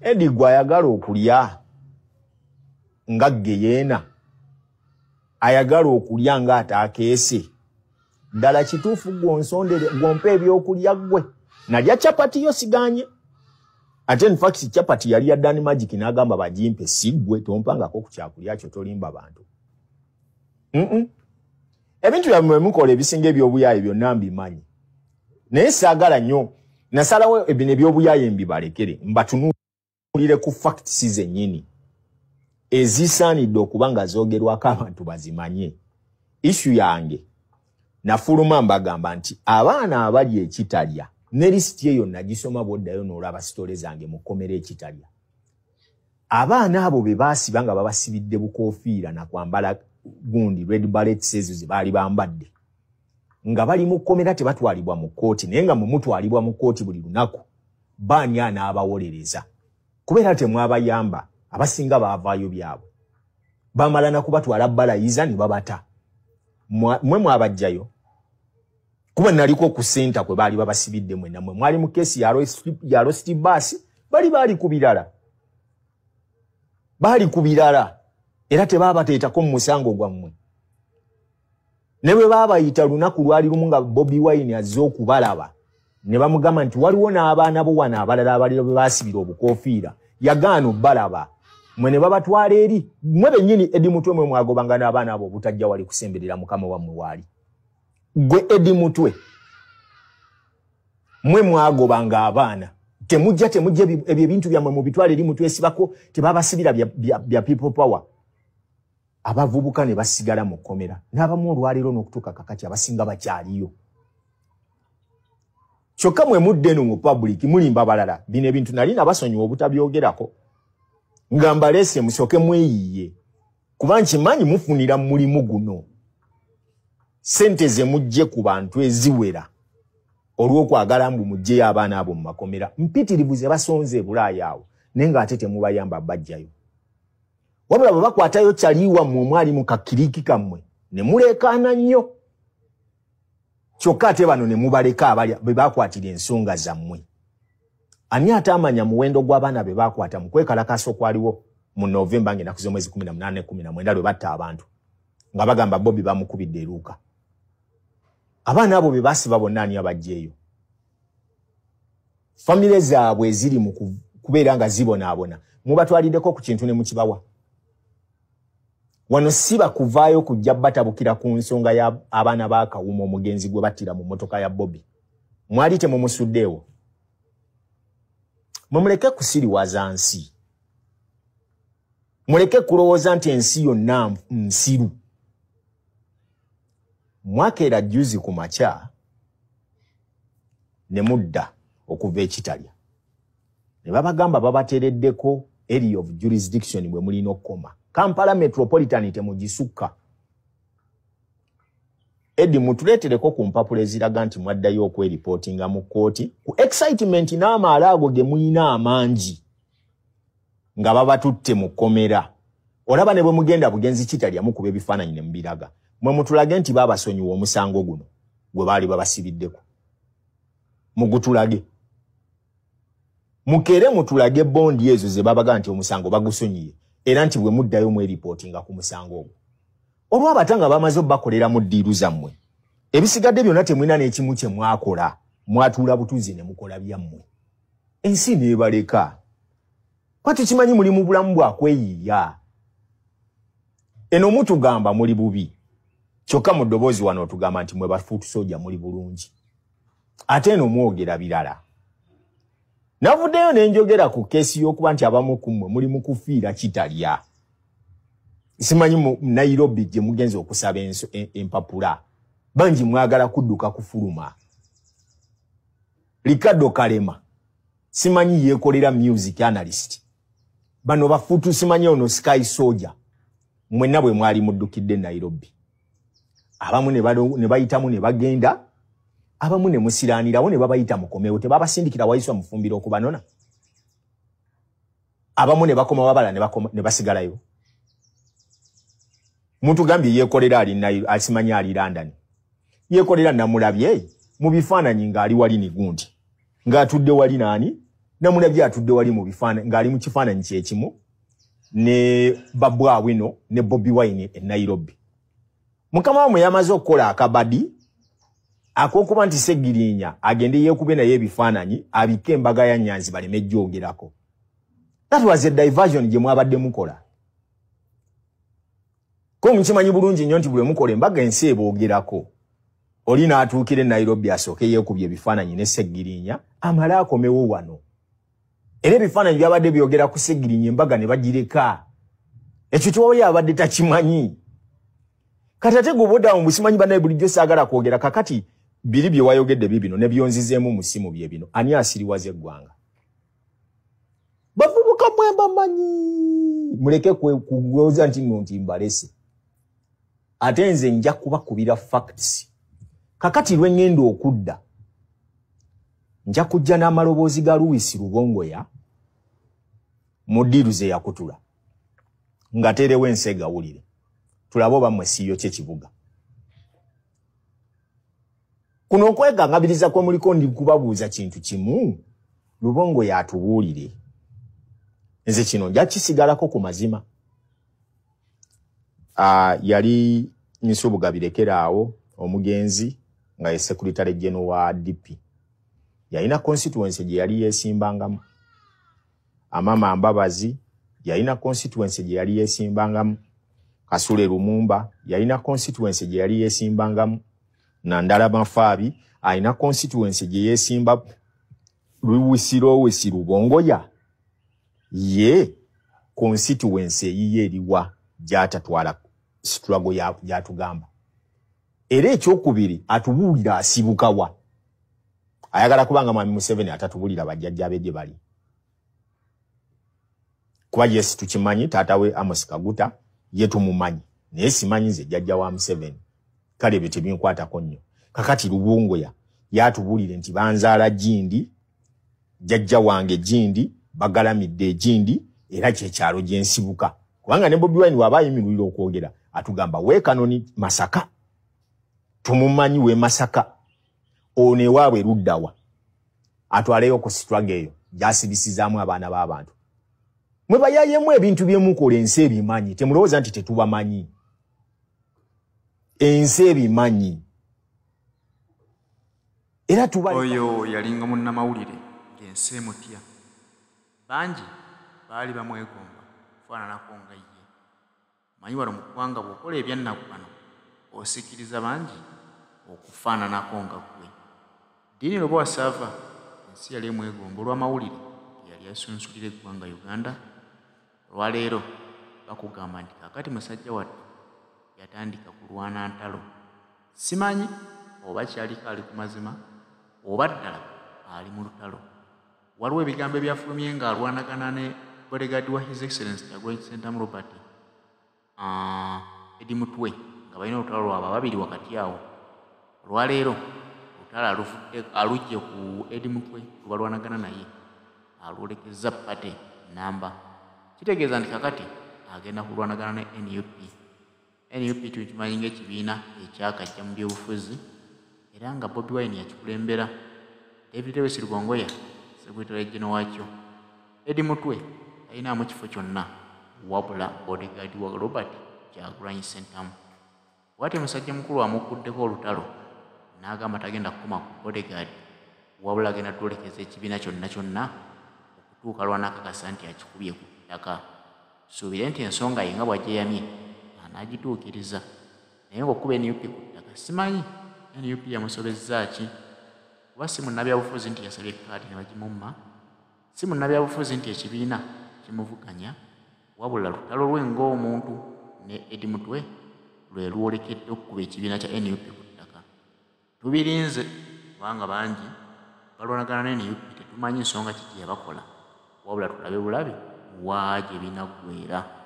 edi gwayagala okulya ngagge yeena ayagala okulya ngaataakeese ddala kituufu gwonsondere gwompa ebyokulya ggwe nalya capati yo siganye ate nfacti capati yali yaddani magic n'agamba bagimpe siggwe tompangako ku kyakulya kyo tolimba bantu ebintu byamwe mukola ebisinga ebyobuyaayi byonna mbimanyi naye saagala nnyo nasalawo ebino ebyobuyaayi mbibalekere mbatunu tubuulire ku facts zennyini ezisaanidde okuba nga zoogerwako abantu bazimanye issu yange nafuluma mbagamba nti abaana abali ekitalya ne lisiti eyo nagisoma bwoddayo n'olaba sitole zange mu kkomera ekitalya abaana abo be baasiba nga babasibidde bukofiira nakwambala gundi red balets ezo ze baali bambadde nga bali mu kkomera tebatwalibwa mu kkooti naye nga mumutwalibwa mu kkooti buli lunaku baani anaabawolereza kubeera temwabayamba abasinga baavaayo byabwe bamala nakubatwala balayiza ne babata mmwe mwabajjayo kuba naliko okusenta kwe baali babasibidde mwenamwe mwali mu keesi ya rosti baasi bali baali ku birala baali ku birala era tebaabateetako mu musango gwammwe ne bwe baabayita lunaku lwali lumu nga bobi wine azze okubalaba ne bamugamba nti waliwo n'abaana bo wano abalala abalira bwe baasibira obukoofiira yagaano balaba mwe ne babatwala eri mwe bennyini edimutwe mwe mwagobanga n'abaana abo obutajja wali kusemberera mukama wammwe waali gwe edimutwe mwe mwagobanga abaana temujja temujja ebyo ebintu byammwe mubitwala eri mutwesibako tebabasibira bya people power abavubuka ne basigala mu kkomera n'abamu olwaleero n'okutuuka kakati abasinga bakyaliyo Chokka mwe mudde no mu public mulimba balala bino ebintu nalina basonyi obutabyogerako ngamba lese musoke mweyiye kubanchi manyi mufunira mulimu guno sente ze mujje ku bantu eziwera olw'okwagala mbu mujje abaana abo mu makomera mpitirivu ze basonze bulaaya awo naye ng'ate mubayamba bajjayo wabula bwe bakwatayo kyaliiwammwe omwali mu kakiriiki kammwe ne muleekaana nnyo kyokka ate bano ne mubaleka abalya be baakwatira ensonga zammwe ani ate amanya muwendo gw'abaana be baakwata mu kwekalakasa okwaliwo mu novemba ngenaku z'omwezi 18 lwe batta abantu nga bagamba bobi bamukubidde eruuka abaana abo be baasiba bonna ani abajjaeyo famire zaabwe ziri mu kubeera nga zibonaabona mubatwaliddeko ku kintu ne mukibawa wano si bakuvaayo kujja batabukira ku nsonga yabaana bakawuma omugenzi gwe battira mu motoka ya bobi mwali temumusuddeewo mwemuleke kusiriwaza nsi muleke kulowooza nti ensi yonna nsiru mwakeera jjuzi ku makya ne mudda okuva ekitalya ne babagamba babatereddeko area of jurisdiction bwe mulina okkoma Kampala metropolitan temugisukka. Edi mutuleetereko ku mpapula eziraga nti mwaddayo okweripootinga mu kkooti ku excitement n'amaala ago ge muyina amangi nga babatutte mu kkomera olaba ne bwe mugenda bugenzi kitalya mukuba ebifaananyi ne mubiraga mwe mutulage nti baabasonyiwa omusango guno gwe baali babasibiddeko mugutulage mukere mutulage bondi ezo ze babaga nti omusango bagusonyiye era nti bwe muddayo mweripootinga ku musango ogwo olwabata nga bamaze obbakolera mu ddiiru zammwe ebisigadde byonna temwina n'ekimu kye mwakola mwatuula butuzi ne mukola byammwe ensi neebaleka kwati kimanyi muli mu bulamu bwakweyiiya eno mutugamba muli bubi kyokka mu ddoboozi wano otugamba nti mwe bafuutusa ojja muli bulungi ate eno mwogera birala Navuddeyo ne njogera ku keesi y'okuba nti abamu kummwe muli mu kufiira kitalya. Simanyi mu Nairobi gye mugenzi okusaba e, empapula. Bangi mwagala kudduka kufuluma. Ricardo Kalema. Simanyi yeekolera music analyst. Bano bafutu simanyi ono Sky Soldier. Mwenna bwe mwali muddukidde Nairobi. Abamu ne bayitamu ne bagenda abamu ne musiraanirawo ne babayita mukomewo tebabasindikira wayiswa mufumbiro okubanona abamu ne bakoma wabala ne basigalayo muntu gambi yeekolera akimanyi ali london yeekolera namulabye mu bifaananyi ng'ali wali ni gundi ng'atudde wali naani namulabye atudde wali ng'ali mu kifaananyi kyekimu ne babwawino ne bobi wine e nairobi mukama wamwe yamaze okukola akabadi akokuba nti segirinya agende yeekube naye ebifaananyi abike embaga ya nyanzi baleme ejjoogerako that was a diversion gye mwabadde mukola ko mukimanyi bulungi nnyo nti bule mukola embaga ensi eboogerako oli n'atuukira e nairobi asooke yeekubya ebifaananyi ne segirinya amale akomewo wano era ebifaananyi byabadde byogera ku segirinya embaga ne bagireka ekyo kiwaoli abadde takimanyi kati ate gobodamu busimanyi banaye bulijjo saagala kwogera kakati biri bye wayogedde bibino ne byonzizeemu mu simu bye bino ani asiriwaza eggwanga bavubuka mwe bamanyi muleke kuloza nti nti mbalese ate nze nja kubakubira facts kakati lwe ŋŋenda okudda nja kujja n'amaloboozi ga luwisi rubongoya mu ddiru ze yakutula ng'aterewo ensi egawulire tulabe oba mwe siiyo kye kibuga kuno okwegangabiriza kwe muliko ndi kubabuuza kintu kimu lubongo yatubuulire nze kino njakisigalako ku mazima uh, yali nsubuga birekera awo omugenzi nga ye sekuritale geno wa dp yalina constituency gye yali yeesimbangamu amama mbabazi yalina constituency gye yali yeesimbangamu kasule lumumba yalina constituency gye yali yeesimbangamu nandalaba faabi alina constituency gye yeesimba lwiwisiro owesi lubongoya ye constituency eyiye eriwa gyatatwala struggle gyatugamba era ekyokubiri atubuulira asibuka wa ayagala kubanga mwami museveni atatubuulira bajjajja be gye bali kuba yesi tukimanyi taata we amos kaguta ye tumumanyi naye simanyi nze jjajja wa museveni kale byo tebinkwatako nnyo kakati lubungoya yatubuulire nti banzaala jindi jajja wange jindi bagalamidde ejindi era kyekyalo gye nsibuka kubanga ne bobi wine waaba ayimirulire okwogera atugamba weekanoni masaka tumumanyi we masaka ono ewaabwe eruddawa atwaleyo ku sitrage eyo gyasibisizaamu abaana b'abantu mwebayayemu ebintu byemukola ensi ebimanyi temulowooza nti tetubamanyi ensi ebimanyi era tuba oyo yalinga munnamawulire ngensi emutya bangi baali bamwegomba kufaananako nga ye manyi wano mu kubanga bw'okola ebyannakubano osikiriza bangi okufaananako nga ggwe diini lwoba wasava ensi yali emwegomba olw'amawulire eyali asunsulira eggwanga uganda olwaleero bakugamba nti kakati musajja wadde yatandika kulwana ntalo simanyi oba kyaliko ali ku mazima oba ddala ali mu lutalo waliwo ebigambo ebyafulumye nga alwanagana ne bodegadi wa his excellence agwesentam robert ah, edi mutwe nga balina olutalo lwabe ababiri wakati awo olwaleero olutalo alujje ku edi mutwe lwebalwanagana naye alwolekeza pate namba kitegeeza nti kakati agenda kulwanagana ne nup nup tukimanyi ngaekibiina ekyakajja mu byobufuzi era nga bobi wine yakikulembera david lewesirugongoya sekwetera ejjino wakyo edi mutwe alinamu kifo kyonna wabula bodegard wa robert kyagulanyi sentamu wati musajja mukulu amukuddeko olutalo n'agamba tagenda kukoma ku bodegard wabula agenda twolekeza ekibiina kyonna kyonna okutuuka lwanakakasa nti akikubye ku ttaka suubire nti ensonga yenga bwajeyamye ng'agituukiriza naye ngaokuba enup ku ttaka simanyi nup yamusobezza ki kuba si munnabyabufuzi nti yasabye ekaadi ne bagimumma si munnabyabufuzi nti ekibiina kimuvuganya wabula lutalo lwenga omuntu ne edimutwe lwe lwolekedde okukuba ekibiina kya nup ku ttaka tubirinze kubanga bangi balwanagana ne nup tetumanyi ensonga kigyeyabakola wabula tulabe bulabe waagye binaggwera